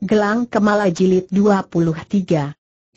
Gelang Kemala Jilid 23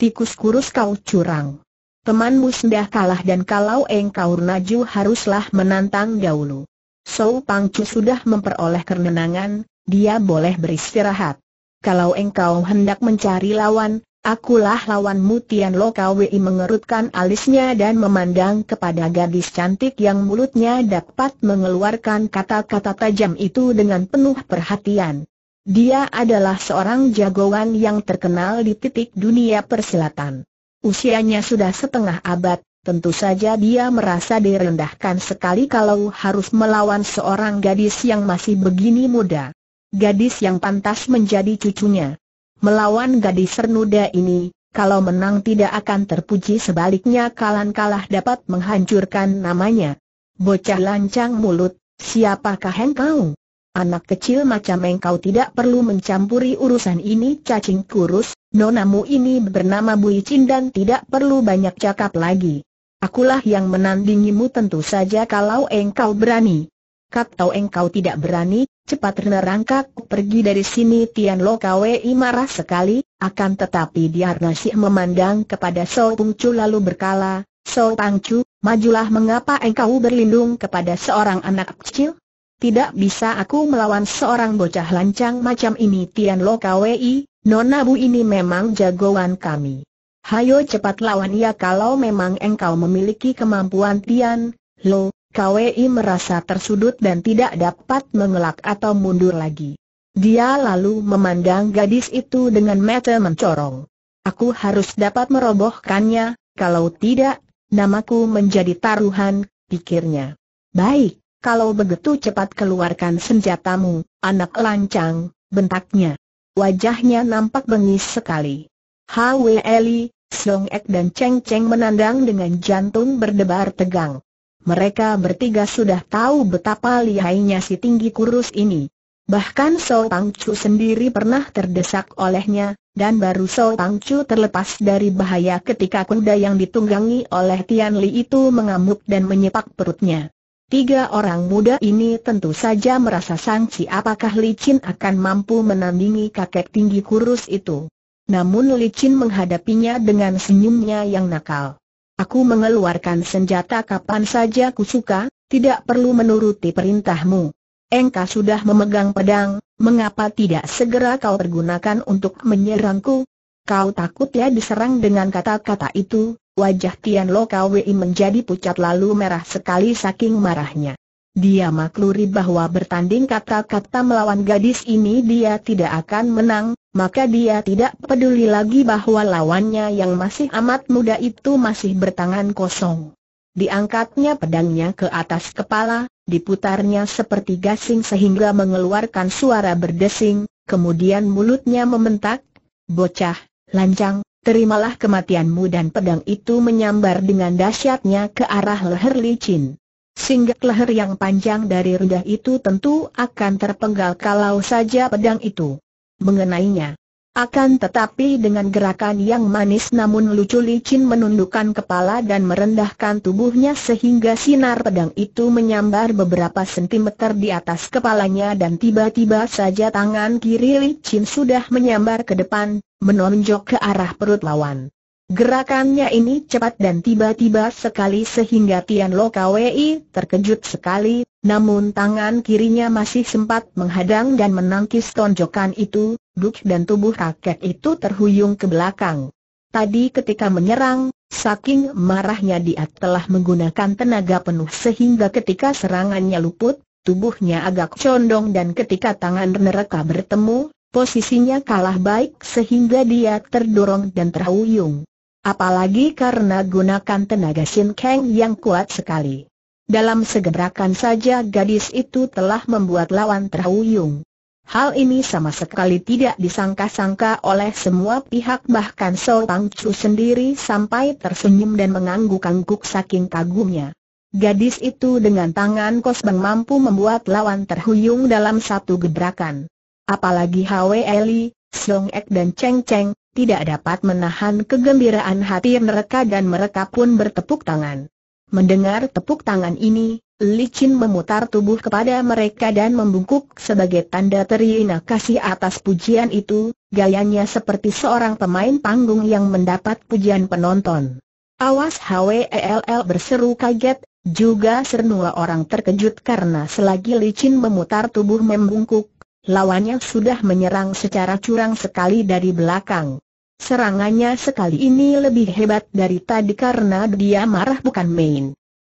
Tikus kurus kau curang Temanmu sudah kalah dan kalau engkau naju haruslah menantang dahulu So Pangcu sudah memperoleh kemenangan, dia boleh beristirahat Kalau engkau hendak mencari lawan, akulah lawanmu Tian Lo Kwi mengerutkan alisnya dan memandang kepada gadis cantik yang mulutnya dapat mengeluarkan kata-kata tajam itu dengan penuh perhatian dia adalah seorang jagoan yang terkenal di titik dunia persilatan. Usianya sudah setengah abad, tentu saja dia merasa direndahkan sekali kalau harus melawan seorang gadis yang masih begini muda. Gadis yang pantas menjadi cucunya. Melawan gadis ternuda ini, kalau menang tidak akan terpuji sebaliknya kalan kalah dapat menghancurkan namanya. Bocah lancang mulut, siapakah engkau? Anak kecil macam engkau tidak perlu mencampuri urusan ini cacing kurus, nonamu ini bernama Bui Chin dan tidak perlu banyak cakap lagi. Akulah yang menandingimu tentu saja kalau engkau berani. Kata engkau tidak berani, cepat rangkak pergi dari sini Tian Lo Kwei marah sekali, akan tetapi dia memandang kepada So Pung Chu lalu berkala, So Pang Chu, majulah mengapa engkau berlindung kepada seorang anak kecil? Tidak bisa aku melawan seorang bocah lancang macam ini Tian Lo Kwei, Nona Bu ini memang jagoan kami. Hayo cepat lawan ia ya, kalau memang engkau memiliki kemampuan Tian Lo Kwei merasa tersudut dan tidak dapat mengelak atau mundur lagi. Dia lalu memandang gadis itu dengan mata mencorong. Aku harus dapat merobohkannya, kalau tidak, namaku menjadi taruhan, pikirnya. Baik, kalau begitu cepat keluarkan senjatamu, anak lancang, bentaknya. Wajahnya nampak bengis sekali. Hwe Eli, Song Ek dan Cheng Cheng menandang dengan jantung berdebar tegang. Mereka bertiga sudah tahu betapa lihainya si tinggi kurus ini. Bahkan So Tang Chu sendiri pernah terdesak olehnya, dan baru So Tang Chu terlepas dari bahaya ketika kuda yang ditunggangi oleh Tian Li itu mengamuk dan menyepak perutnya. Tiga orang muda ini tentu saja merasa sangsi apakah Licin akan mampu menandingi kakek tinggi kurus itu. Namun Licin menghadapinya dengan senyumnya yang nakal. Aku mengeluarkan senjata kapan saja ku suka, tidak perlu menuruti perintahmu. Engkau sudah memegang pedang, mengapa tidak segera kau pergunakan untuk menyerangku? Kau takut ya diserang dengan kata-kata itu, Wajah Tian Lo Kwi menjadi pucat lalu merah sekali saking marahnya. Dia makluri bahwa bertanding kata-kata melawan gadis ini dia tidak akan menang, maka dia tidak peduli lagi bahwa lawannya yang masih amat muda itu masih bertangan kosong. Diangkatnya pedangnya ke atas kepala, diputarnya seperti gasing sehingga mengeluarkan suara berdesing, kemudian mulutnya membentak, bocah, lancang, terimalah kematianmu dan pedang itu menyambar dengan dahsyatnya ke arah leher licin. Singgah leher yang panjang dari rendah itu tentu akan terpenggal kalau saja pedang itu mengenainya. Akan tetapi dengan gerakan yang manis namun lucu licin menundukkan kepala dan merendahkan tubuhnya sehingga sinar pedang itu menyambar beberapa sentimeter di atas kepalanya dan tiba-tiba saja tangan kiri licin sudah menyambar ke depan, menonjok ke arah perut lawan. Gerakannya ini cepat dan tiba-tiba sekali sehingga Tian Lo Kwei terkejut sekali, namun tangan kirinya masih sempat menghadang dan menangkis tonjokan itu, duk dan tubuh kakek itu terhuyung ke belakang. Tadi ketika menyerang, saking marahnya dia telah menggunakan tenaga penuh sehingga ketika serangannya luput, tubuhnya agak condong dan ketika tangan mereka bertemu, posisinya kalah baik sehingga dia terdorong dan terhuyung. Apalagi karena gunakan tenaga Shin Kang yang kuat sekali. Dalam segerakan saja gadis itu telah membuat lawan terhuyung. Hal ini sama sekali tidak disangka-sangka oleh semua pihak bahkan So Pang Chu sendiri sampai tersenyum dan mengangguk-angguk saking kagumnya. Gadis itu dengan tangan kosbang mampu membuat lawan terhuyung dalam satu gebrakan. Apalagi Hwe Eli, Song Ek dan Cheng Cheng, tidak dapat menahan kegembiraan hati mereka dan mereka pun bertepuk tangan. Mendengar tepuk tangan ini, Licin memutar tubuh kepada mereka dan membungkuk sebagai tanda terima kasih atas pujian itu, gayanya seperti seorang pemain panggung yang mendapat pujian penonton. Awas HWELL berseru kaget, juga sernua orang terkejut karena selagi licin memutar tubuh membungkuk, Lawannya sudah menyerang secara curang sekali dari belakang. Serangannya sekali ini lebih hebat dari tadi karena dia marah bukan main.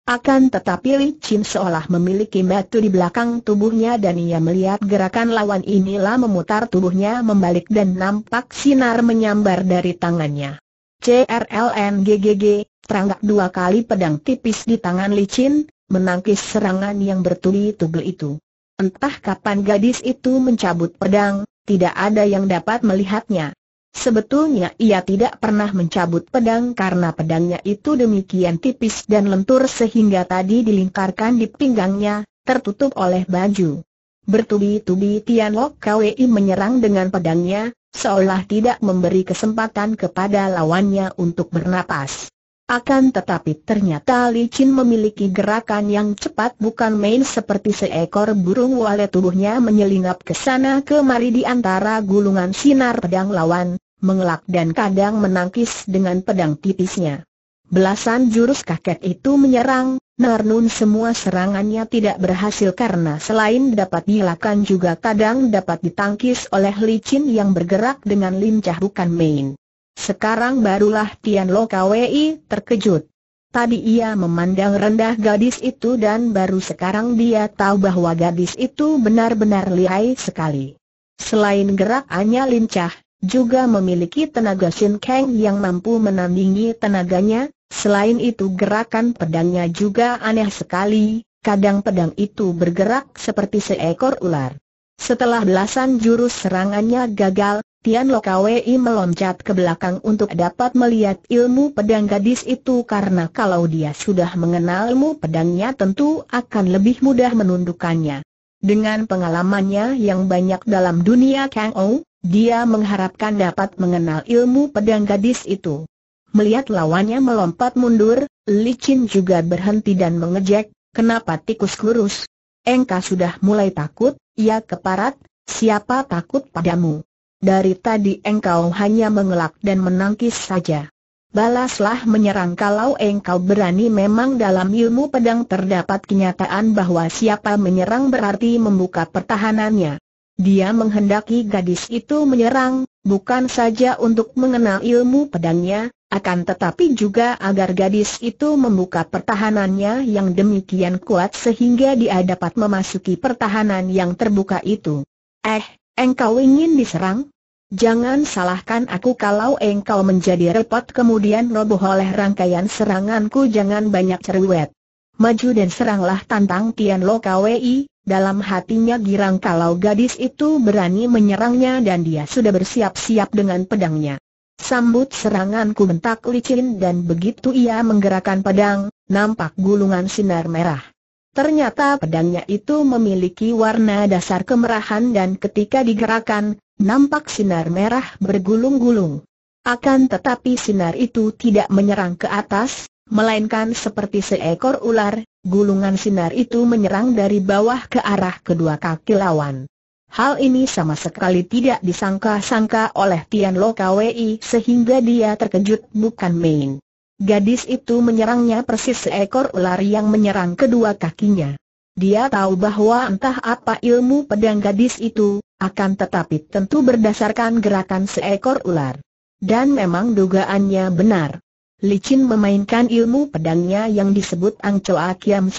Akan tetapi Li Chin seolah memiliki batu di belakang tubuhnya dan ia melihat gerakan lawan inilah memutar tubuhnya membalik dan nampak sinar menyambar dari tangannya. CRLNGGG, terangkat dua kali pedang tipis di tangan Li Chin, menangkis serangan yang bertubi-tubi itu. Entah kapan gadis itu mencabut pedang, tidak ada yang dapat melihatnya. Sebetulnya ia tidak pernah mencabut pedang karena pedangnya itu demikian tipis dan lentur sehingga tadi dilingkarkan di pinggangnya, tertutup oleh baju. Bertubi-tubi Tian Lok Kwei menyerang dengan pedangnya, seolah tidak memberi kesempatan kepada lawannya untuk bernapas. Akan tetapi ternyata licin memiliki gerakan yang cepat bukan main seperti seekor burung walet tubuhnya menyelinap ke sana kemari di antara gulungan sinar pedang lawan, mengelak dan kadang menangkis dengan pedang tipisnya. Belasan jurus kakek itu menyerang, Narnun semua serangannya tidak berhasil karena selain dapat dilakukan juga kadang dapat ditangkis oleh licin yang bergerak dengan lincah bukan main. Sekarang barulah Tian Lo Kwei terkejut. Tadi ia memandang rendah gadis itu dan baru sekarang dia tahu bahwa gadis itu benar-benar lihai sekali. Selain gerakannya lincah, juga memiliki tenaga Shin Kang yang mampu menandingi tenaganya, selain itu gerakan pedangnya juga aneh sekali, kadang pedang itu bergerak seperti seekor ular. Setelah belasan jurus serangannya gagal, Tian Lokawi meloncat ke belakang untuk dapat melihat ilmu pedang gadis itu karena kalau dia sudah mengenal ilmu pedangnya tentu akan lebih mudah menundukkannya. Dengan pengalamannya yang banyak dalam dunia Kang Ou, dia mengharapkan dapat mengenal ilmu pedang gadis itu. Melihat lawannya melompat mundur, Li Licin juga berhenti dan mengejek, kenapa tikus kurus? Engkau sudah mulai takut, ya keparat, siapa takut padamu? Dari tadi engkau hanya mengelak dan menangkis saja. Balaslah menyerang kalau engkau berani memang dalam ilmu pedang terdapat kenyataan bahwa siapa menyerang berarti membuka pertahanannya. Dia menghendaki gadis itu menyerang, bukan saja untuk mengenal ilmu pedangnya, akan tetapi juga agar gadis itu membuka pertahanannya yang demikian kuat sehingga dia dapat memasuki pertahanan yang terbuka itu. Eh, Engkau ingin diserang? Jangan salahkan aku kalau engkau menjadi repot kemudian roboh oleh rangkaian seranganku jangan banyak cerewet. Maju dan seranglah tantang Tian Lo Kwei, dalam hatinya girang kalau gadis itu berani menyerangnya dan dia sudah bersiap-siap dengan pedangnya. Sambut seranganku bentak licin dan begitu ia menggerakkan pedang, nampak gulungan sinar merah. Ternyata pedangnya itu memiliki warna dasar kemerahan dan ketika digerakkan, nampak sinar merah bergulung-gulung. Akan tetapi sinar itu tidak menyerang ke atas, melainkan seperti seekor ular, gulungan sinar itu menyerang dari bawah ke arah kedua kaki lawan. Hal ini sama sekali tidak disangka-sangka oleh Tian Lo Kwei sehingga dia terkejut bukan main. Gadis itu menyerangnya persis seekor ular yang menyerang kedua kakinya. Dia tahu bahwa entah apa ilmu pedang gadis itu, akan tetapi tentu berdasarkan gerakan seekor ular. Dan memang dugaannya benar. Licin memainkan ilmu pedangnya yang disebut Angcoa Kiam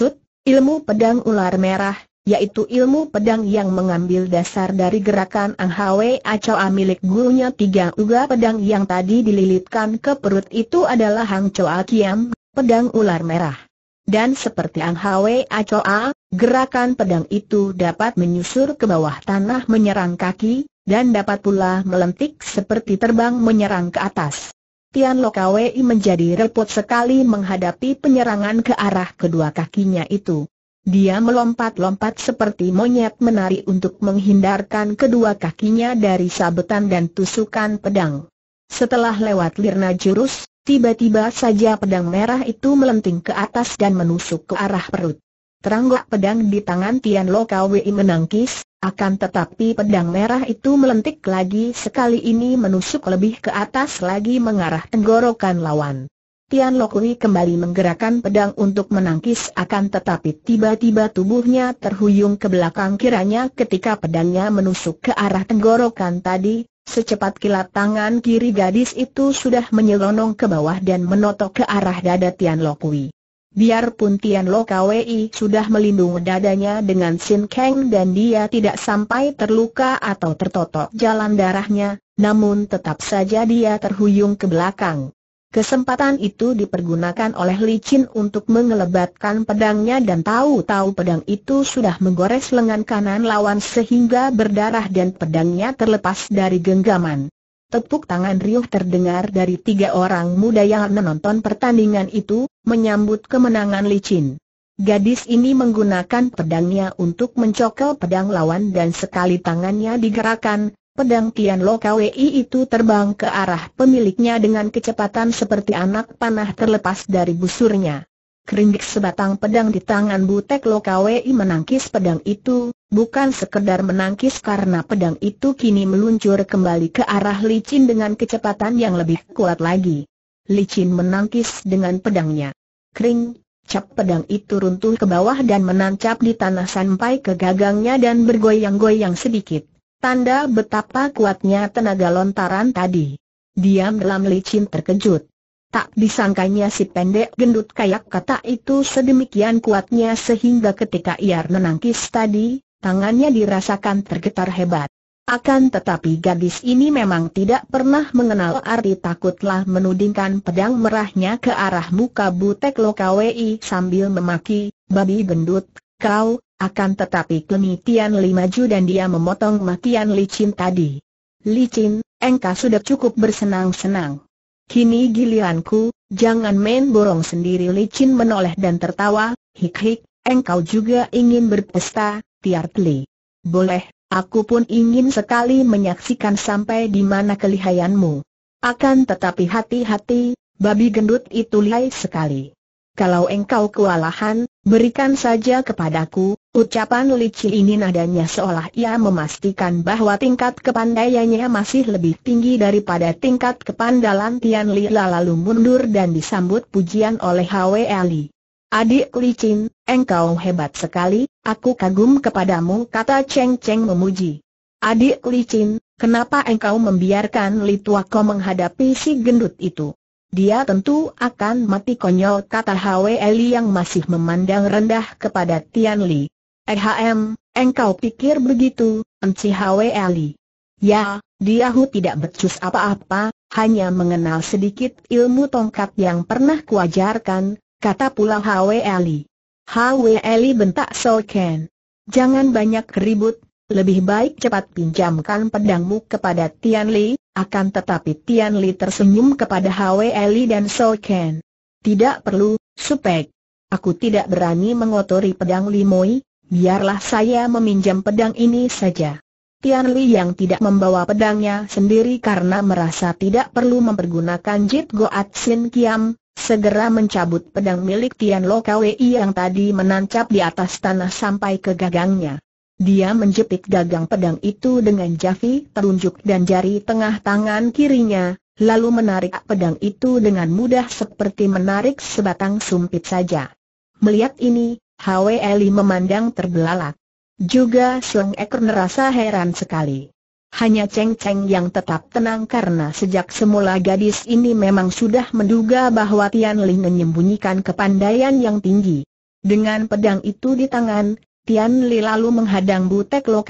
ilmu pedang ular merah, yaitu ilmu pedang yang mengambil dasar dari gerakan Ang Hwe Achoa milik gurunya tiga uga pedang yang tadi dililitkan ke perut itu adalah Hang Choa Kiam, pedang ular merah. Dan seperti Ang Hwe Achoa, gerakan pedang itu dapat menyusur ke bawah tanah menyerang kaki, dan dapat pula melentik seperti terbang menyerang ke atas. Tian Lokawei menjadi repot sekali menghadapi penyerangan ke arah kedua kakinya itu. Dia melompat-lompat seperti monyet menari untuk menghindarkan kedua kakinya dari sabetan dan tusukan pedang. Setelah lewat lirna jurus, tiba-tiba saja pedang merah itu melenting ke atas dan menusuk ke arah perut. Teranggak pedang di tangan Tian Lo Wei menangkis, akan tetapi pedang merah itu melentik lagi sekali ini menusuk lebih ke atas lagi mengarah tenggorokan lawan. Tian Lokui kembali menggerakkan pedang untuk menangkis akan tetapi tiba-tiba tubuhnya terhuyung ke belakang kiranya ketika pedangnya menusuk ke arah tenggorokan tadi, secepat kilat tangan kiri gadis itu sudah menyelonong ke bawah dan menotok ke arah dada Tian Lokui. Biarpun Tian Lokui sudah melindungi dadanya dengan Sin Kang dan dia tidak sampai terluka atau tertotok jalan darahnya, namun tetap saja dia terhuyung ke belakang. Kesempatan itu dipergunakan oleh licin untuk mengelebatkan pedangnya dan tahu-tahu pedang itu sudah menggores lengan kanan lawan sehingga berdarah dan pedangnya terlepas dari genggaman. Tepuk tangan riuh terdengar dari tiga orang muda yang menonton pertandingan itu, menyambut kemenangan licin. Gadis ini menggunakan pedangnya untuk mencokel pedang lawan dan sekali tangannya digerakkan, Pedang Tian Lo KWI itu terbang ke arah pemiliknya dengan kecepatan seperti anak panah terlepas dari busurnya. Keringgik sebatang pedang di tangan Butek Lo KWI menangkis pedang itu, bukan sekedar menangkis karena pedang itu kini meluncur kembali ke arah licin dengan kecepatan yang lebih kuat lagi. Licin menangkis dengan pedangnya. Kring, cap pedang itu runtuh ke bawah dan menancap di tanah sampai ke gagangnya dan bergoyang-goyang sedikit. Tanda betapa kuatnya tenaga lontaran tadi. diam dalam licin terkejut. Tak disangkanya si pendek gendut kayak kata itu sedemikian kuatnya sehingga ketika ia menangkis tadi, tangannya dirasakan tergetar hebat. Akan tetapi gadis ini memang tidak pernah mengenal arti takutlah menudingkan pedang merahnya ke arah muka Butek Lokawi, sambil memaki, babi gendut, kau, akan tetapi kini Tian Li maju dan dia memotong Li licin tadi. Licin, engkau sudah cukup bersenang-senang. Kini giliranku, jangan main borong sendiri licin menoleh dan tertawa, hik-hik, engkau juga ingin berpesta, Tiart Li. Boleh, aku pun ingin sekali menyaksikan sampai di mana kelihayanmu. Akan tetapi hati-hati, babi gendut itu lihai sekali kalau engkau kewalahan, berikan saja kepadaku, ucapan licin ini nadanya seolah ia memastikan bahwa tingkat kepandaiannya masih lebih tinggi daripada tingkat kepandalan Tian Li lalu mundur dan disambut pujian oleh Hwe Ali. Adik licin, engkau hebat sekali, aku kagum kepadamu kata Cheng Cheng memuji. Adik licin, kenapa engkau membiarkan Li Tua Ko menghadapi si gendut itu? Dia tentu akan mati konyol kata Hwe Li yang masih memandang rendah kepada Tian Li. Ehm, engkau pikir begitu, enci Hwe Li. Ya, Diahu tidak becus apa-apa, hanya mengenal sedikit ilmu tongkat yang pernah kuajarkan, kata pula Hwe Li. Hwe Li bentak Soken. Jangan banyak ribut, lebih baik cepat pinjamkan pedangmu kepada Tian Li, akan tetapi Tian Li tersenyum kepada Hwe Li dan So Ken. Tidak perlu, Supek. Aku tidak berani mengotori pedang Li Moi, biarlah saya meminjam pedang ini saja. Tian Li yang tidak membawa pedangnya sendiri karena merasa tidak perlu mempergunakan Jit Goat Sin Kiam, segera mencabut pedang milik Tian Lo Kwei yang tadi menancap di atas tanah sampai ke gagangnya. Dia menjepit gagang pedang itu dengan jari telunjuk dan jari tengah tangan kirinya, lalu menarik pedang itu dengan mudah seperti menarik sebatang sumpit saja. Melihat ini, Hwe Eli memandang terbelalak. Juga Sung Eker merasa heran sekali. Hanya Cheng Cheng yang tetap tenang karena sejak semula gadis ini memang sudah menduga bahwa Tian Ling menyembunyikan kepandaian yang tinggi. Dengan pedang itu di tangan, Tian Li lalu menghadang Butek L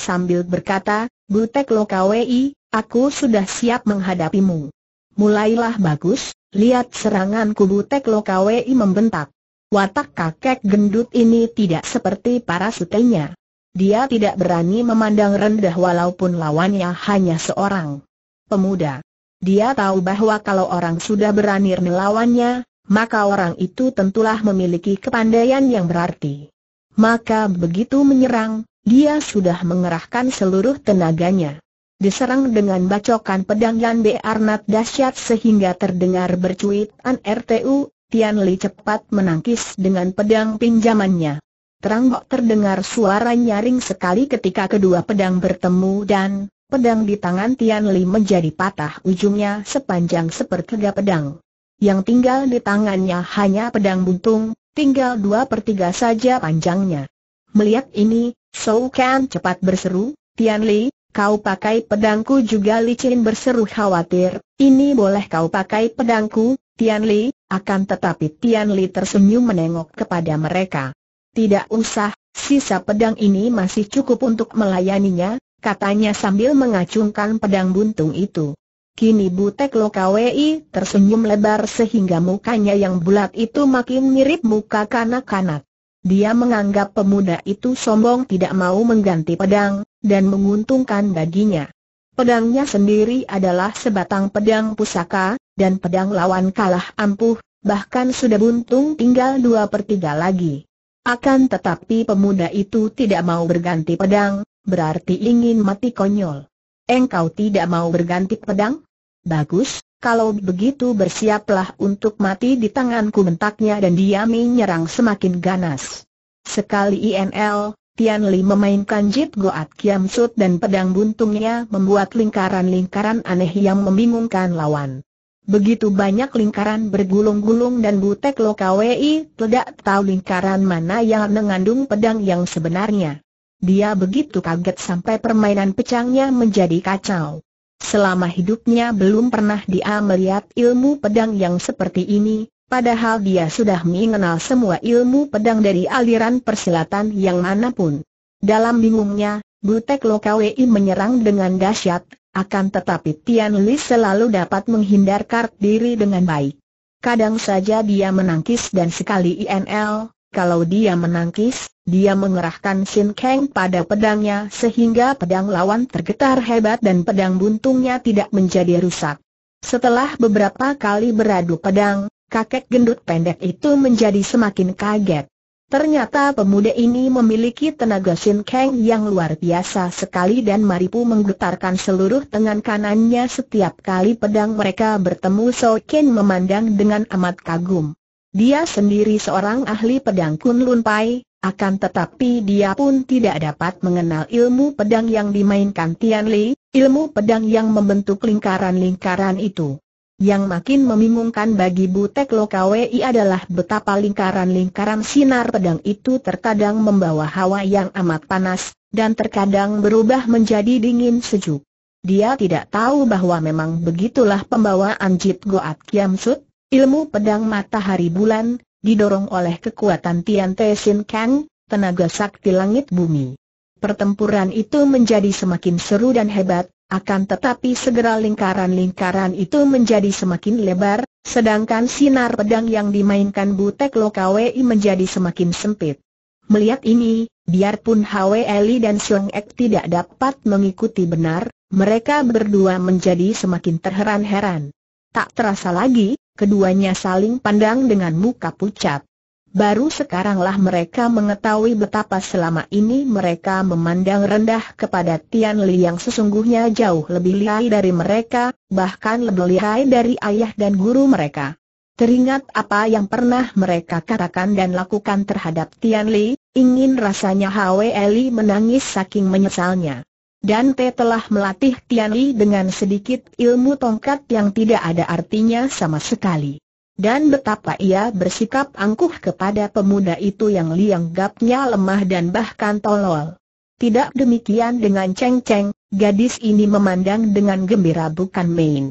sambil berkata, Butek Lokawi, aku sudah siap menghadapimu. Mulailah bagus, lihat seranganku Butek Lokawi membentak. Watak kakek gendut ini tidak seperti para sutenya. Dia tidak berani memandang rendah walaupun lawannya hanya seorang pemuda. Dia tahu bahwa kalau orang sudah berani melawannya, maka orang itu tentulah memiliki kepandaian yang berarti maka begitu menyerang, dia sudah mengerahkan seluruh tenaganya. Diserang dengan bacokan pedang Yan Arnat dahsyat sehingga terdengar bercuit An RTU, Tian Li cepat menangkis dengan pedang pinjamannya. Terang kok terdengar suara nyaring sekali ketika kedua pedang bertemu dan pedang di tangan Tian Li menjadi patah ujungnya sepanjang sepertiga pedang. Yang tinggal di tangannya hanya pedang buntung, tinggal dua per tiga saja panjangnya. Melihat ini, Sou Kan cepat berseru, Tian Li, kau pakai pedangku juga licin berseru khawatir, ini boleh kau pakai pedangku, Tian Li, akan tetapi Tian Li tersenyum menengok kepada mereka. Tidak usah, sisa pedang ini masih cukup untuk melayaninya, katanya sambil mengacungkan pedang buntung itu. Kini Butek Lokawi tersenyum lebar sehingga mukanya yang bulat itu makin mirip muka kanak-kanak. Dia menganggap pemuda itu sombong tidak mau mengganti pedang, dan menguntungkan baginya. Pedangnya sendiri adalah sebatang pedang pusaka, dan pedang lawan kalah ampuh, bahkan sudah buntung tinggal dua per tiga lagi. Akan tetapi pemuda itu tidak mau berganti pedang, berarti ingin mati konyol. Engkau tidak mau berganti pedang? Bagus, kalau begitu bersiaplah untuk mati di tanganku mentaknya dan dia menyerang semakin ganas. Sekali INL, Tian Li memainkan Jit Goat Kiam Sut dan pedang buntungnya membuat lingkaran-lingkaran aneh yang membingungkan lawan. Begitu banyak lingkaran bergulung-gulung dan butek lo KWI tidak tahu lingkaran mana yang mengandung pedang yang sebenarnya. Dia begitu kaget sampai permainan pecangnya menjadi kacau. Selama hidupnya belum pernah dia melihat ilmu pedang yang seperti ini, padahal dia sudah mengenal semua ilmu pedang dari aliran persilatan yang manapun. Dalam bingungnya, Butek Lokawi menyerang dengan dahsyat, akan tetapi Tian Li selalu dapat menghindarkan diri dengan baik. Kadang saja dia menangkis dan sekali INL, kalau dia menangkis, dia mengerahkan Sin Kang pada pedangnya sehingga pedang lawan tergetar hebat dan pedang buntungnya tidak menjadi rusak. Setelah beberapa kali beradu pedang, kakek gendut pendek itu menjadi semakin kaget. Ternyata pemuda ini memiliki tenaga Sin Kang yang luar biasa sekali dan Maripu menggetarkan seluruh tangan kanannya setiap kali pedang mereka bertemu Sokin memandang dengan amat kagum. Dia sendiri seorang ahli pedang Lun Pai, akan tetapi dia pun tidak dapat mengenal ilmu pedang yang dimainkan Tian Li, ilmu pedang yang membentuk lingkaran-lingkaran itu. Yang makin membingungkan bagi Butek Lokawi adalah betapa lingkaran-lingkaran sinar pedang itu terkadang membawa hawa yang amat panas, dan terkadang berubah menjadi dingin sejuk. Dia tidak tahu bahwa memang begitulah pembawaan Jit Goat Kiam Sut, Ilmu pedang matahari bulan, didorong oleh kekuatan Tian Te Sin Kang, tenaga sakti langit bumi. Pertempuran itu menjadi semakin seru dan hebat, akan tetapi segera lingkaran-lingkaran itu menjadi semakin lebar, sedangkan sinar pedang yang dimainkan Butek Lokawi menjadi semakin sempit. Melihat ini, biarpun Hwe Eli dan Siong Ek tidak dapat mengikuti benar, mereka berdua menjadi semakin terheran-heran. Tak terasa lagi, Keduanya saling pandang dengan muka pucat. Baru sekaranglah mereka mengetahui betapa selama ini mereka memandang rendah kepada Tian Li yang sesungguhnya jauh lebih lihai dari mereka, bahkan lebih lihai dari ayah dan guru mereka. Teringat apa yang pernah mereka katakan dan lakukan terhadap Tian Li, ingin rasanya Hwe Li menangis saking menyesalnya. Dan P telah melatih Tian Li dengan sedikit ilmu tongkat yang tidak ada artinya sama sekali. Dan betapa ia bersikap angkuh kepada pemuda itu yang lianggapnya lemah dan bahkan tolol. Tidak demikian dengan Cheng Cheng, gadis ini memandang dengan gembira bukan main.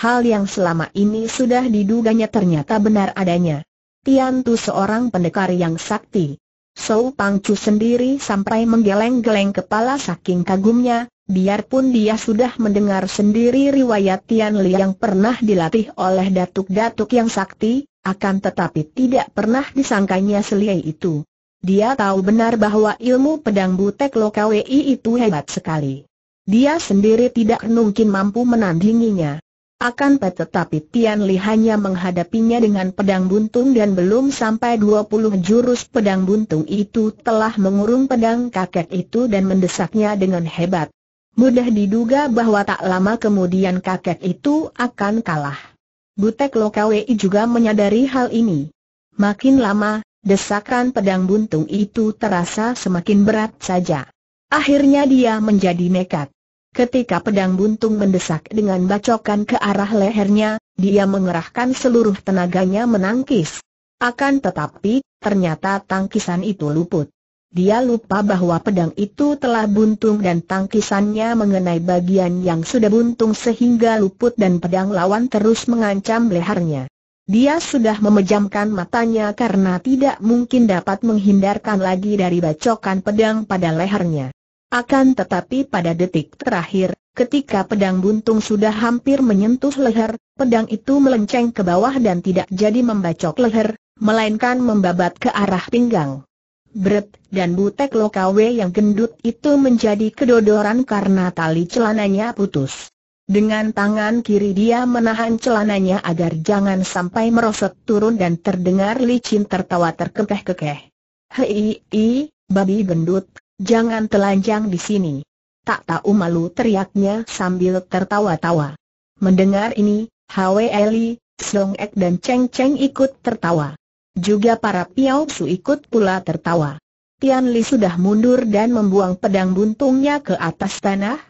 Hal yang selama ini sudah diduganya ternyata benar adanya. Tian Tu seorang pendekar yang sakti. Sou Pangcu sendiri sampai menggeleng-geleng kepala saking kagumnya, biarpun dia sudah mendengar sendiri riwayat Tian Li yang pernah dilatih oleh datuk-datuk yang sakti, akan tetapi tidak pernah disangkanya seliai itu. Dia tahu benar bahwa ilmu pedang butek lokawi itu hebat sekali. Dia sendiri tidak mungkin mampu menandinginya. Akan tetapi Tian Li hanya menghadapinya dengan pedang buntung dan belum sampai 20 jurus pedang buntung itu telah mengurung pedang kakek itu dan mendesaknya dengan hebat. Mudah diduga bahwa tak lama kemudian kakek itu akan kalah. Butek Lokawi juga menyadari hal ini. Makin lama, desakan pedang buntung itu terasa semakin berat saja. Akhirnya dia menjadi nekat. Ketika pedang buntung mendesak dengan bacokan ke arah lehernya, dia mengerahkan seluruh tenaganya menangkis. Akan tetapi, ternyata tangkisan itu luput. Dia lupa bahwa pedang itu telah buntung dan tangkisannya mengenai bagian yang sudah buntung sehingga luput dan pedang lawan terus mengancam lehernya. Dia sudah memejamkan matanya karena tidak mungkin dapat menghindarkan lagi dari bacokan pedang pada lehernya. Akan tetapi pada detik terakhir, ketika pedang buntung sudah hampir menyentuh leher, pedang itu melenceng ke bawah dan tidak jadi membacok leher, melainkan membabat ke arah pinggang. Bret, dan butek lokawe yang gendut itu menjadi kedodoran karena tali celananya putus. Dengan tangan kiri dia menahan celananya agar jangan sampai merosot turun dan terdengar licin tertawa terkekeh-kekeh. Hei, babi gendut, Jangan telanjang di sini. Tak tahu malu teriaknya sambil tertawa-tawa. Mendengar ini, Hwe Eli, Song Ek dan Cheng Cheng ikut tertawa. Juga para Piao Su ikut pula tertawa. Tian Li sudah mundur dan membuang pedang buntungnya ke atas tanah.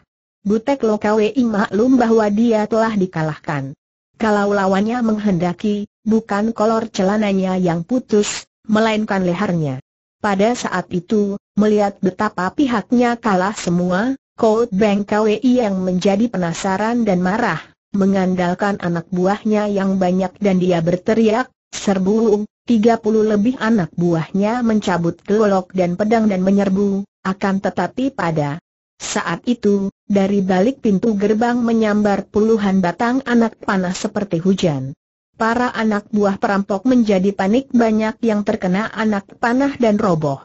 Butek Lokawe maklum bahwa dia telah dikalahkan. Kalau lawannya menghendaki, bukan kolor celananya yang putus, melainkan lehernya. Pada saat itu, melihat betapa pihaknya kalah semua, Cold Bank KWI yang menjadi penasaran dan marah, mengandalkan anak buahnya yang banyak dan dia berteriak, serbu, 30 lebih anak buahnya mencabut kelolok dan pedang dan menyerbu, akan tetapi pada saat itu, dari balik pintu gerbang menyambar puluhan batang anak panah seperti hujan para anak buah perampok menjadi panik banyak yang terkena anak panah dan roboh.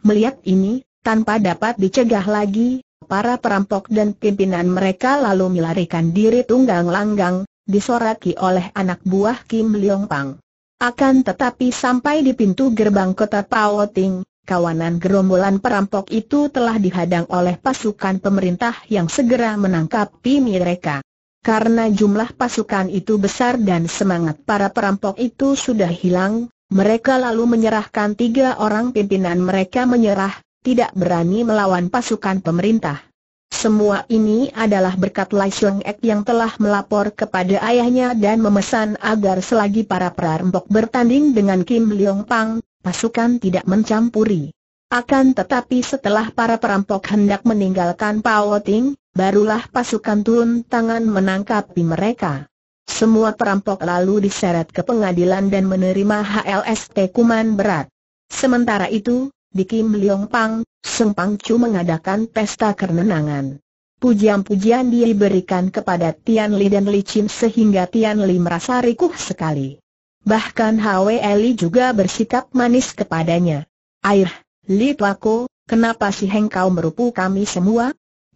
Melihat ini, tanpa dapat dicegah lagi, para perampok dan pimpinan mereka lalu melarikan diri tunggang langgang, disoraki oleh anak buah Kim Leong Pang. Akan tetapi sampai di pintu gerbang kota Pao Ting, kawanan gerombolan perampok itu telah dihadang oleh pasukan pemerintah yang segera menangkap menangkapi mereka. Karena jumlah pasukan itu besar dan semangat para perampok itu sudah hilang, mereka lalu menyerahkan tiga orang pimpinan mereka menyerah, tidak berani melawan pasukan pemerintah. Semua ini adalah berkat Lai Siong Ek yang telah melapor kepada ayahnya dan memesan agar selagi para perampok bertanding dengan Kim Leong Pang, pasukan tidak mencampuri. Akan tetapi setelah para perampok hendak meninggalkan Pao Ting, Barulah pasukan turun tangan menangkapi mereka. Semua perampok lalu diseret ke pengadilan dan menerima HLST kuman berat. Sementara itu, di Kim Leong Pang, Seng Pang Chu mengadakan pesta kerenangan. Pujian-pujian diberikan kepada Tian Li dan Li Chin sehingga Tian Li merasa rikuh sekali. Bahkan Hwe Li juga bersikap manis kepadanya. Air, Li Ko, kenapa sih engkau merupu kami semua?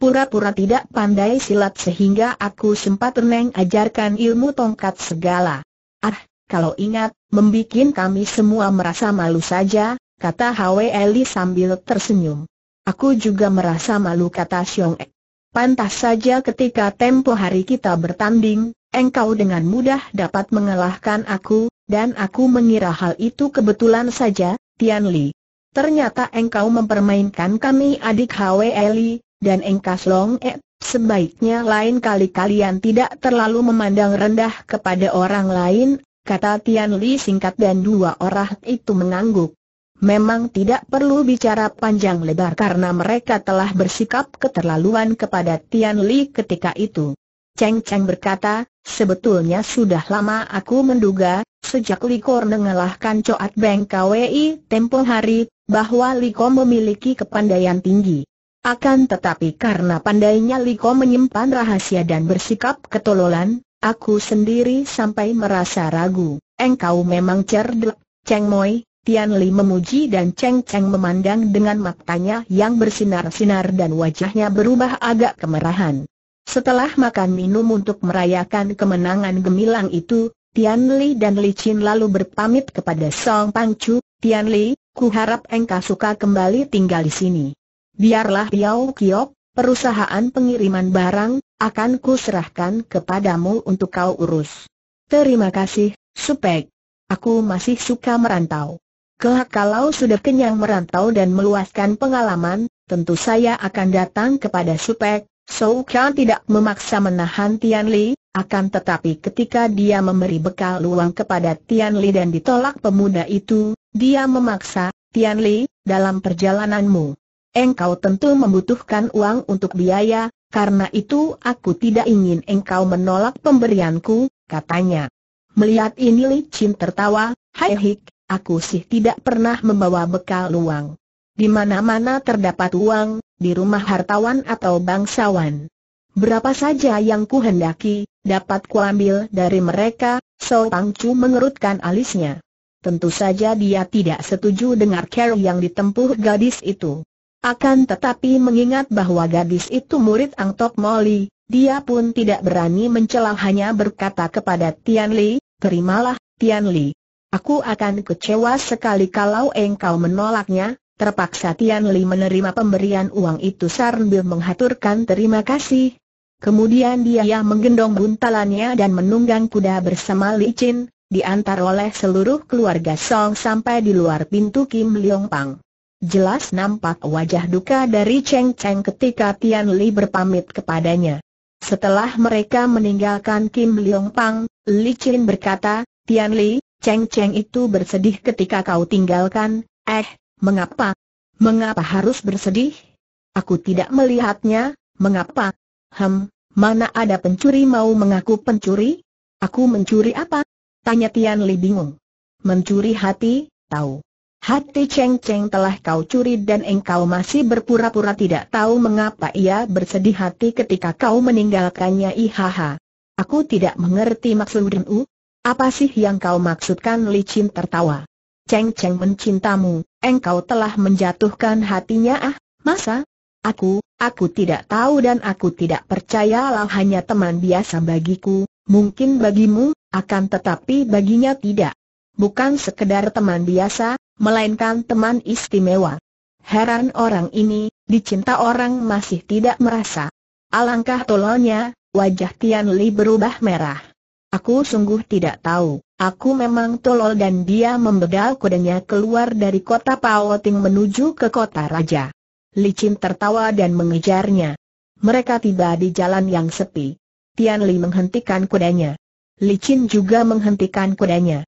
pura-pura tidak pandai silat sehingga aku sempat Neng ajarkan ilmu tongkat segala. Ah, kalau ingat, membuat kami semua merasa malu saja, kata Hwe Eli sambil tersenyum. Aku juga merasa malu kata Xiong Ek. Pantas saja ketika tempo hari kita bertanding, engkau dengan mudah dapat mengalahkan aku, dan aku mengira hal itu kebetulan saja, Tian Li. Ternyata engkau mempermainkan kami adik Hwe Eli, dan engkas long e, sebaiknya lain kali kalian tidak terlalu memandang rendah kepada orang lain, kata Tian Li singkat dan dua orang itu mengangguk. Memang tidak perlu bicara panjang lebar karena mereka telah bersikap keterlaluan kepada Tian Li ketika itu. Cheng Cheng berkata, sebetulnya sudah lama aku menduga, sejak Li Likor mengalahkan Coat Beng KWI tempo hari, bahwa Li Kor memiliki kepandaian tinggi. Akan tetapi karena pandainya Liko menyimpan rahasia dan bersikap ketololan, aku sendiri sampai merasa ragu. Engkau memang cerdik, Cheng Moi, Tian Li memuji dan Cheng Cheng memandang dengan matanya yang bersinar-sinar dan wajahnya berubah agak kemerahan. Setelah makan minum untuk merayakan kemenangan gemilang itu, Tian Li dan Li Chin lalu berpamit kepada Song Pangcu. Tian Li, ku harap engkau suka kembali tinggal di sini biarlah Yao Kiok, perusahaan pengiriman barang, akan kuserahkan kepadamu untuk kau urus. Terima kasih, Supek. Aku masih suka merantau. Kelak kalau sudah kenyang merantau dan meluaskan pengalaman, tentu saya akan datang kepada Supek. Sou Kian tidak memaksa menahan Tian Li, akan tetapi ketika dia memberi bekal luang kepada Tian Li dan ditolak pemuda itu, dia memaksa, Tian Li, dalam perjalananmu engkau tentu membutuhkan uang untuk biaya, karena itu aku tidak ingin engkau menolak pemberianku, katanya. Melihat ini Li Chin tertawa, hai hik, aku sih tidak pernah membawa bekal uang. Di mana-mana terdapat uang, di rumah hartawan atau bangsawan. Berapa saja yang ku hendaki, dapat kuambil dari mereka, So Pang Chu mengerutkan alisnya. Tentu saja dia tidak setuju dengan care yang ditempuh gadis itu. Akan tetapi mengingat bahwa gadis itu murid Ang Tok Moli, dia pun tidak berani mencela hanya berkata kepada Tian Li, terimalah, Tian Li. Aku akan kecewa sekali kalau engkau menolaknya, terpaksa Tian Li menerima pemberian uang itu sambil menghaturkan terima kasih. Kemudian dia menggendong buntalannya dan menunggang kuda bersama Li Chin, diantar oleh seluruh keluarga Song sampai di luar pintu Kim Leong Pang. Jelas nampak wajah duka dari Cheng Cheng ketika Tian Li berpamit kepadanya. Setelah mereka meninggalkan Kim Leong Pang, Li Chin berkata, Tian Li, Cheng Cheng itu bersedih ketika kau tinggalkan, eh, mengapa? Mengapa harus bersedih? Aku tidak melihatnya, mengapa? Hem, mana ada pencuri mau mengaku pencuri? Aku mencuri apa? Tanya Tian Li bingung. Mencuri hati, tahu. Hati Cheng Cheng telah kau curi dan engkau masih berpura-pura tidak tahu mengapa ia bersedih hati ketika kau meninggalkannya ihaha. Aku tidak mengerti maksudmu. Apa sih yang kau maksudkan Li licin tertawa? Cheng Cheng mencintamu, engkau telah menjatuhkan hatinya ah, masa? Aku, aku tidak tahu dan aku tidak percaya lah hanya teman biasa bagiku, mungkin bagimu, akan tetapi baginya tidak. Bukan sekedar teman biasa, melainkan teman istimewa. Heran orang ini, dicinta orang masih tidak merasa. Alangkah tololnya, wajah Tian Li berubah merah. Aku sungguh tidak tahu, aku memang tolol dan dia membedal kudanya keluar dari kota Ting menuju ke kota Raja. Li Qin tertawa dan mengejarnya. Mereka tiba di jalan yang sepi. Tian Li menghentikan kudanya. Li Qin juga menghentikan kudanya.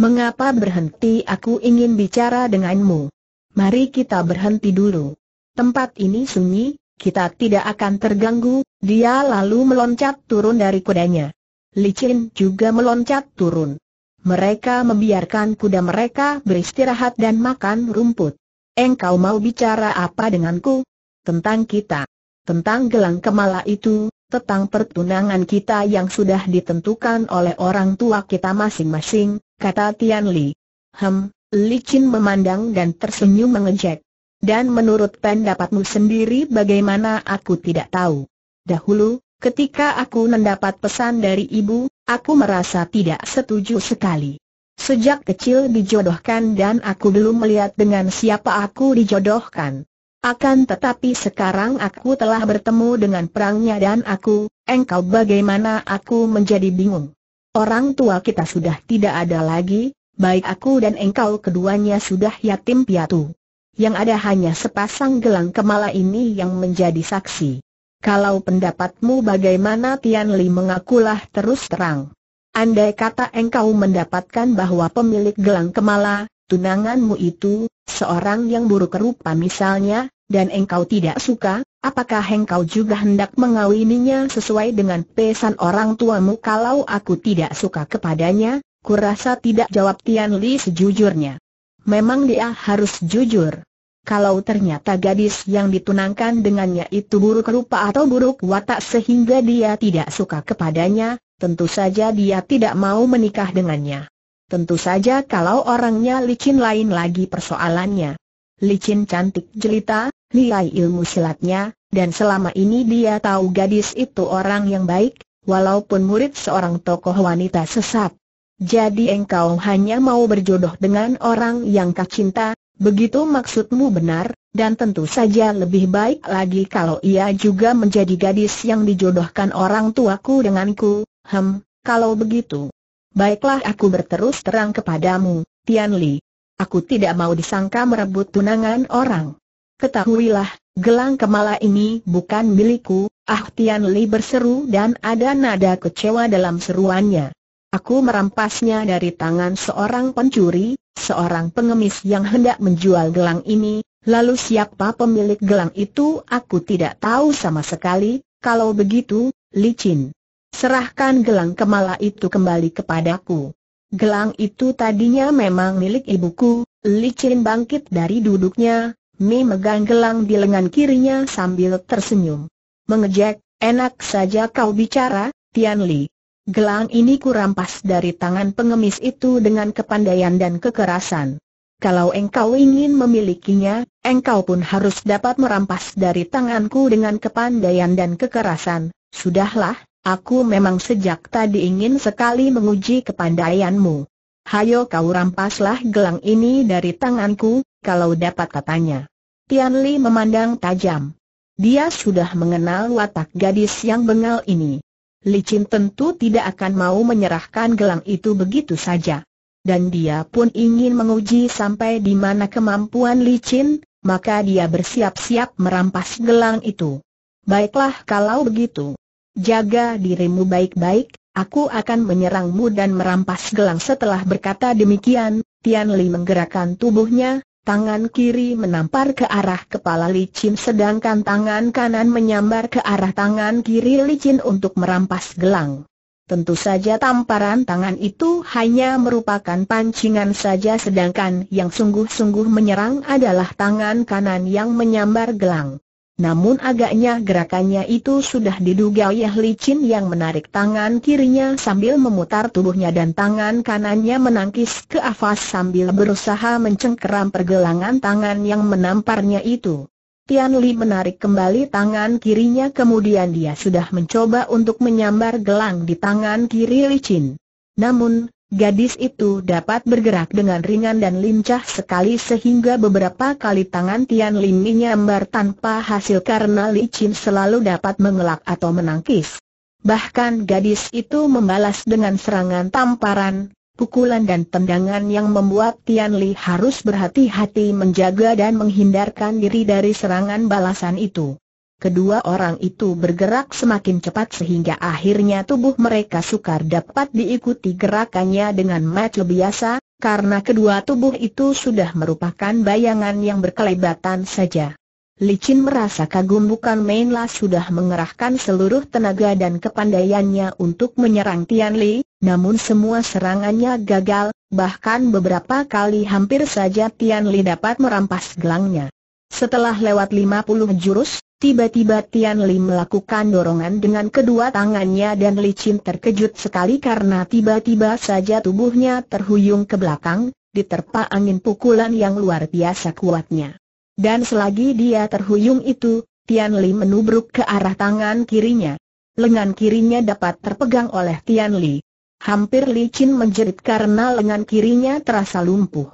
Mengapa berhenti aku ingin bicara denganmu? Mari kita berhenti dulu. Tempat ini sunyi, kita tidak akan terganggu, dia lalu meloncat turun dari kudanya. Licin juga meloncat turun. Mereka membiarkan kuda mereka beristirahat dan makan rumput. Engkau mau bicara apa denganku? Tentang kita. Tentang gelang kemala itu, tentang pertunangan kita yang sudah ditentukan oleh orang tua kita masing-masing, kata Tian Li. Hem, Li Qin memandang dan tersenyum mengejek. Dan menurut pendapatmu sendiri bagaimana aku tidak tahu. Dahulu, ketika aku mendapat pesan dari ibu, aku merasa tidak setuju sekali. Sejak kecil dijodohkan dan aku belum melihat dengan siapa aku dijodohkan. Akan tetapi sekarang aku telah bertemu dengan perangnya dan aku, engkau bagaimana aku menjadi bingung. Orang tua kita sudah tidak ada lagi, baik aku dan engkau keduanya sudah yatim piatu. Yang ada hanya sepasang gelang kemala ini yang menjadi saksi. Kalau pendapatmu bagaimana Tian Li mengakulah terus terang. Andai kata engkau mendapatkan bahwa pemilik gelang kemala, tunanganmu itu, seorang yang buruk rupa misalnya, dan engkau tidak suka, apakah engkau juga hendak mengawininya sesuai dengan pesan orang tuamu kalau aku tidak suka kepadanya? Kurasa tidak jawab Tian Li sejujurnya. Memang dia harus jujur. Kalau ternyata gadis yang ditunangkan dengannya itu buruk rupa atau buruk watak sehingga dia tidak suka kepadanya, tentu saja dia tidak mau menikah dengannya. Tentu saja kalau orangnya licin lain lagi persoalannya. Licin cantik jelita, liai ilmu silatnya, dan selama ini dia tahu gadis itu orang yang baik, walaupun murid seorang tokoh wanita sesat. Jadi engkau hanya mau berjodoh dengan orang yang kau cinta, begitu maksudmu benar, dan tentu saja lebih baik lagi kalau ia juga menjadi gadis yang dijodohkan orang tuaku denganku, hem, kalau begitu. Baiklah aku berterus terang kepadamu, Tian Li. Aku tidak mau disangka merebut tunangan orang. Ketahuilah, gelang kemala ini bukan milikku, ah Tian Li berseru dan ada nada kecewa dalam seruannya. Aku merampasnya dari tangan seorang pencuri, seorang pengemis yang hendak menjual gelang ini, lalu siapa pemilik gelang itu aku tidak tahu sama sekali, kalau begitu, licin. Serahkan gelang kemala itu kembali kepadaku. Gelang itu tadinya memang milik ibuku, licin bangkit dari duduknya, Mi megang gelang di lengan kirinya sambil tersenyum. Mengejek, enak saja kau bicara, Tian Li. Gelang ini kurampas dari tangan pengemis itu dengan kepandaian dan kekerasan. Kalau engkau ingin memilikinya, engkau pun harus dapat merampas dari tanganku dengan kepandaian dan kekerasan. Sudahlah, Aku memang sejak tadi ingin sekali menguji kepandaianmu. Hayo kau rampaslah gelang ini dari tanganku, kalau dapat katanya. Tian Li memandang tajam. Dia sudah mengenal watak gadis yang bengal ini. Li Licin tentu tidak akan mau menyerahkan gelang itu begitu saja. Dan dia pun ingin menguji sampai di mana kemampuan Licin, maka dia bersiap-siap merampas gelang itu. Baiklah kalau begitu. Jaga dirimu baik-baik, aku akan menyerangmu dan merampas gelang setelah berkata demikian, Tian Li menggerakkan tubuhnya, tangan kiri menampar ke arah kepala Li licin sedangkan tangan kanan menyambar ke arah tangan kiri Li licin untuk merampas gelang. Tentu saja tamparan tangan itu hanya merupakan pancingan saja sedangkan yang sungguh-sungguh menyerang adalah tangan kanan yang menyambar gelang. Namun agaknya gerakannya itu sudah diduga Li Licin yang menarik tangan kirinya sambil memutar tubuhnya dan tangan kanannya menangkis ke afas sambil berusaha mencengkeram pergelangan tangan yang menamparnya itu. Tian Li menarik kembali tangan kirinya kemudian dia sudah mencoba untuk menyambar gelang di tangan kiri Li Chin. Namun, Gadis itu dapat bergerak dengan ringan dan lincah sekali sehingga beberapa kali tangan Tian Lin menyambar tanpa hasil karena Li licin selalu dapat mengelak atau menangkis. Bahkan gadis itu membalas dengan serangan tamparan, pukulan dan tendangan yang membuat Tian Li harus berhati-hati menjaga dan menghindarkan diri dari serangan balasan itu. Kedua orang itu bergerak semakin cepat sehingga akhirnya tubuh mereka sukar dapat diikuti gerakannya dengan mata biasa, karena kedua tubuh itu sudah merupakan bayangan yang berkelebatan saja. Licin merasa kagum bukan mainlah sudah mengerahkan seluruh tenaga dan kepandaiannya untuk menyerang Tian Li, namun semua serangannya gagal, bahkan beberapa kali hampir saja Tian Li dapat merampas gelangnya. Setelah lewat 50 jurus, Tiba-tiba Tian Li melakukan dorongan dengan kedua tangannya dan Li Chin terkejut sekali karena tiba-tiba saja tubuhnya terhuyung ke belakang, diterpa angin pukulan yang luar biasa kuatnya. Dan selagi dia terhuyung itu, Tian Li menubruk ke arah tangan kirinya. Lengan kirinya dapat terpegang oleh Tian Li. Hampir Li Chin menjerit karena lengan kirinya terasa lumpuh.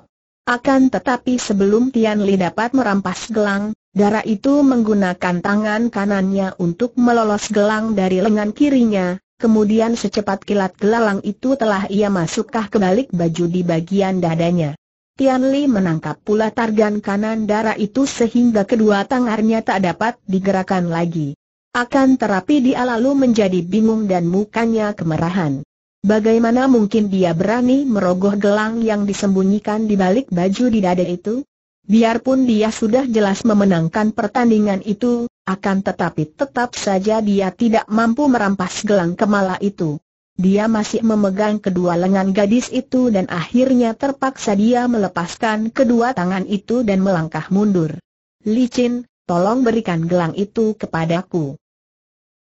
Akan tetapi sebelum Tian Li dapat merampas gelang, Darah itu menggunakan tangan kanannya untuk melolos gelang dari lengan kirinya, kemudian secepat kilat gelang itu telah ia masukkah ke balik baju di bagian dadanya. Tian Li menangkap pula targan kanan darah itu sehingga kedua tangannya tak dapat digerakkan lagi. Akan terapi dia lalu menjadi bingung dan mukanya kemerahan. Bagaimana mungkin dia berani merogoh gelang yang disembunyikan di balik baju di dada itu? Biarpun dia sudah jelas memenangkan pertandingan itu, akan tetapi tetap saja dia tidak mampu merampas gelang kemala itu. Dia masih memegang kedua lengan gadis itu dan akhirnya terpaksa dia melepaskan kedua tangan itu dan melangkah mundur. Licin, tolong berikan gelang itu kepadaku.